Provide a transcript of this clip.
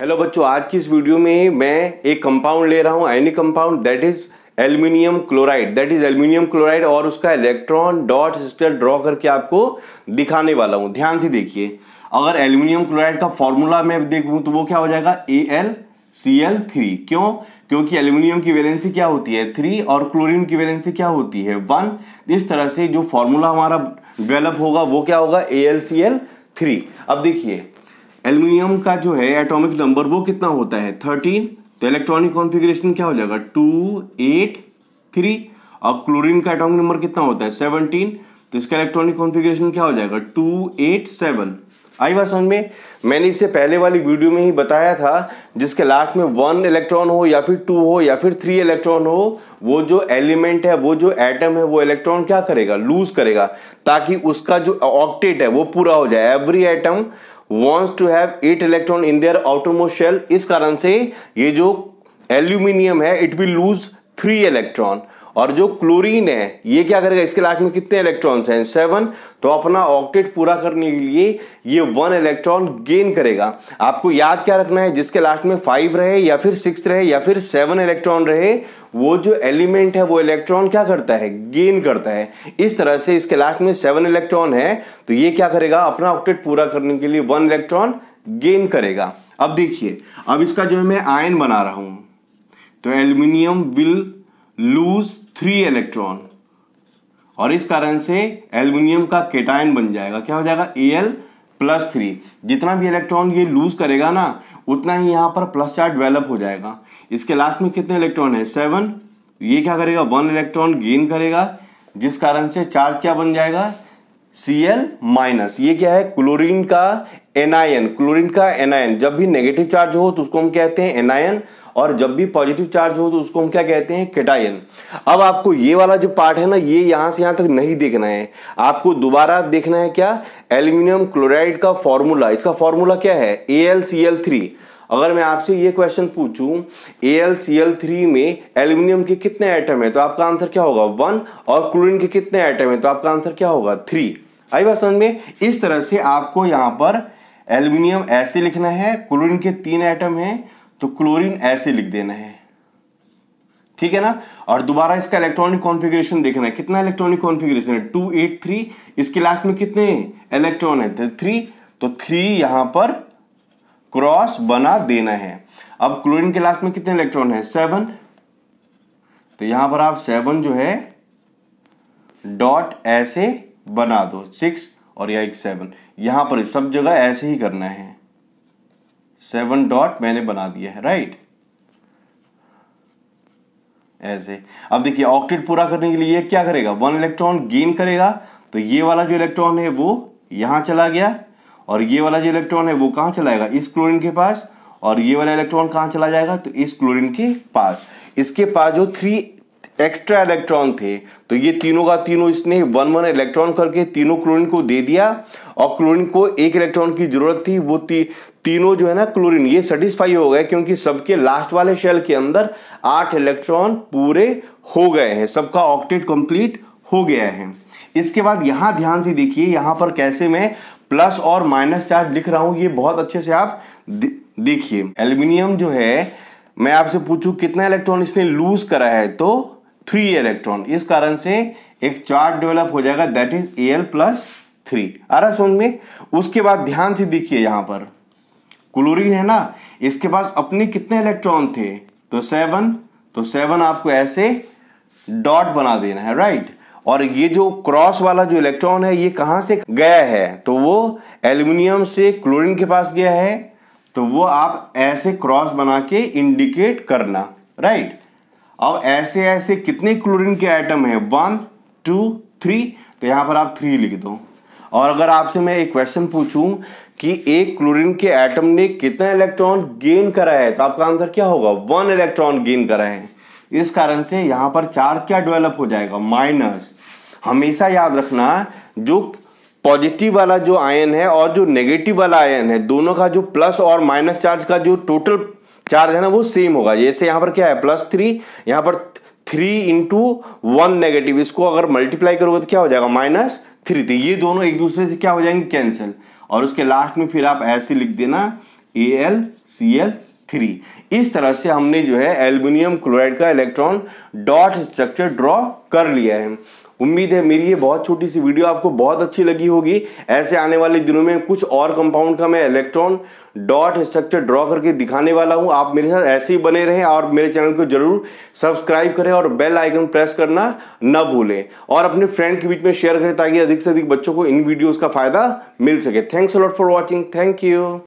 hello बच्चों आज की इस वीडियो में मैं एक कंपाउंड ले रहा हूँ any compound that is aluminium chloride that is aluminium chloride और उसका इलेक्ट्रॉन डॉट सिस्टर ड्रॉ करके आपको दिखाने वाला हूँ ध्यान से देखिए अगर एल्यूमिनियम क्लोराइड का फॉर्मूला मैं देखूँ तो वो क्या हो जाएगा A L C L three क्यों क्योंकि एल्यूमिनियम की वैलेंसी क्या होती है थ्री और क्लोरिन की वैलेंसी क्या होती है वन इस तरह से जो फॉर्मूला हमारा डेवलप होगा वो क्या होगा A L C L three अब देखिए एल्यूमिनियम का जो है एटॉमिक नंबर वो कितना होता है थर्टीन तो इलेक्ट्रॉनिक कॉन्फिग्रेशन क्या हो जाएगा टू एट थ्री और क्लोरीन का एटॉमिक नंबर कितना होता है सेवनटीन तो इसका इलेक्ट्रॉनिक कॉन्फिग्रेशन क्या हो जाएगा टू एट सेवन आई बात समझ में मैंने इससे पहले वाली वीडियो में ही बताया था जिसके लास्ट में वन इलेक्ट्रॉन हो या फिर टू हो या फिर थ्री इलेक्ट्रॉन हो वो जो एलिमेंट है वो जो एटम है वो इलेक्ट्रॉन क्या करेगा लूज करेगा ताकि उसका जो ऑक्टेट है वो पूरा हो जाए every atom wants to have eight electron in their outermost shell इस कारण से ये जो एल्यूमिनियम है it will lose three electron और जो क्लोरीन है ये क्या करेगा इसके लास्ट में कितने इलेक्ट्रॉन्स हैं सेवन तो अपना ऑक्टेट पूरा करने के लिए ये वन इलेक्ट्रॉन गेन करेगा आपको याद क्या रखना है जिसके लास्ट में फाइव रहे या फिर सिक्स रहे या फिर सेवन इलेक्ट्रॉन रहे वो जो एलिमेंट है वो इलेक्ट्रॉन क्या करता है गेन करता है इस तरह से इसके लास्ट में सेवन इलेक्ट्रॉन है तो ये क्या करेगा अपना ऑक्टेट पूरा करने के लिए वन इलेक्ट्रॉन गेन करेगा अब देखिए अब इसका जो है मैं आयन बना रहा हूं तो aluminium will lose three electron और इस कारण से एल्यूमिनियम का केटायन बन जाएगा क्या हो जाएगा ए एल प्लस थ्री जितना भी इलेक्ट्रॉन ये लूज करेगा ना उतना ही यहाँ पर प्लस चार्ज डेवलप हो जाएगा इसके लास्ट में कितने इलेक्ट्रॉन है सेवन ये क्या करेगा वन इलेक्ट्रॉन गेन करेगा जिस कारण से चार्ज क्या बन जाएगा सी एल माइनस ये क्या है क्लोरीन का एनायन क्लोरीन का एनायन जब भी नेगेटिव चार्ज हो तो उसको हम कहते हैं एनायन और जब भी पॉजिटिव चार्ज हो तो उसको हम क्या कहते हैं केटायन अब आपको ये वाला जो पार्ट है ना ये यहाँ से यहाँ तक नहीं देखना है आपको दोबारा देखना है क्या एल्यूमिनियम क्लोराइड का फॉर्मूला इसका फॉर्मूला क्या है A L C L three अगर मैं आपसे ये क्वेश्चन पूछूं A L C L three में एल्यूमिनियम के कितने आइटम है तो आपका आंसर क्या होगा वन और क्लोरीन के कितने आइटम है तो आपका आंसर क्या होगा थ्री आई बात समझ में इस तरह से आपको यहां पर एल्यूमिनियम ऐसे लिखना है क्लोरीन के तीन आइटम हैं तो क्लोरीन ऐसे लिख देना है ठीक है ना और दोबारा इसका इलेक्ट्रॉनिक कॉन्फ़िगरेशन देखना है कितना इलेक्ट्रॉनिक कॉन्फ़िगरेशन है टू एट थ्री इसके लास्ट में कितने इलेक्ट्रॉन है थ्री तो थ्री तो यहां पर क्रॉस बना देना है अब क्लोरीन के लास्ट में कितने इलेक्ट्रॉन है सेवन तो यहां पर आप सेवन जो है डॉट ऐसे बना दो सिक्स और या एक सेवन यहां पर सब जगह ऐसे ही करना है सेवन डॉट मैंने बना दिया है राइट ऐसे अब देखिए ऑक्टेट पूरा करने के लिए क्या करेगा वन इलेक्ट्रॉन गेन करेगा तो ये वाला जो इलेक्ट्रॉन है वो यहां चला गया और ये वाला जो इलेक्ट्रॉन है वो कहां चलाएगा इस क्लोरीन के पास और ये वाला इलेक्ट्रॉन कहां चला जाएगा तो इस क्लोरीन के पास इसके पास जो थ्री एक्स्ट्रा इलेक्ट्रॉन थे तो ये तीनों का तीनों इसने वन वन इलेक्ट्रॉन करके तीनों क्लोरीन को दे दिया और क्लोरीन को एक इलेक्ट्रॉन की जरूरत थी वो ती, तीनों जो है ना क्लोरीन ये सेटिस्फाई हो गए क्योंकि सबके लास्ट वाले शेल के अंदर आठ इलेक्ट्रॉन पूरे हो गए हैं सबका ऑक्टेट कंप्लीट हो गया है इसके बाद यहां ध्यान से देखिए यहां पर कैसे मैं प्लस और माइनस चार्ज लिख रहा हूं ये बहुत अच्छे से आप देखिए एल्यूमिनियम जो है मैं आपसे पूछू कितना इलेक्ट्रॉन इसने लूज करा है तो थ्री इलेक्ट्रॉन इस कारण से एक चार्ज डेवलप हो जाएगा that is A L plus three आ रहा समझ में उसके बाद ध्यान से देखिए यहाँ पर क्लोरीन है ना इसके पास अपने कितने इलेक्ट्रॉन थे तो सेवन तो सेवन आपको ऐसे डॉट बना देना है राइट और ये जो क्रॉस वाला जो इलेक्ट्रॉन है ये कहां से गया है तो वो एल्यूमिनियम से क्लोरीन के पास गया है तो वो आप ऐसे क्रॉस बना के इंडिकेट करना राइट अब ऐसे ऐसे कितने क्लोरीन के आइटम है वन टू थ्री तो यहां पर आप थ्री लिख दो और अगर आपसे मैं एक क्वेश्चन पूछूं कि एक क्लोरीन के एटम ने कितना इलेक्ट्रॉन गेन करा है तो आपका आंसर क्या होगा वन इलेक्ट्रॉन गेन करा है इस कारण से यहाँ पर चार्ज क्या डेवलप हो जाएगा माइनस हमेशा याद रखना जो पॉजिटिव वाला जो आयन है और जो नेगेटिव वाला आयन है दोनों का जो प्लस और माइनस चार्ज का जो टोटल चार्ज है ना वो सेम होगा जैसे यहाँ पर क्या है प्लस थ्री यहाँ पर थ्री इंटू वन नेगेटिव इसको अगर मल्टीप्लाई करोगे तो क्या हो जाएगा माइनस थ्री थी ये दोनों एक दूसरे से क्या हो जाएंगे कैंसिल और उसके लास्ट में फिर आप ऐसे लिख देना A L C L three इस तरह से हमने जो है एल्यूमिनियम क्लोराइड का इलेक्ट्रॉन डॉट स्ट्रक्चर ड्रॉ कर लिया है उम्मीद है मेरी ये बहुत छोटी सी वीडियो आपको बहुत अच्छी लगी होगी ऐसे आने वाले दिनों में कुछ और कंपाउंड का मैं इलेक्ट्रॉन डॉट स्ट्रक्चर ड्रॉ करके दिखाने वाला हूँ आप मेरे साथ ऐसे ही बने रहें और मेरे चैनल को जरूर सब्सक्राइब करें और बेल आइकन प्रेस करना न भूलें और अपने फ्रेंड के बीच में शेयर करें ताकि अधिक से अधिक बच्चों को इन वीडियोज़ का फायदा मिल सके thanks a lot for watching thank you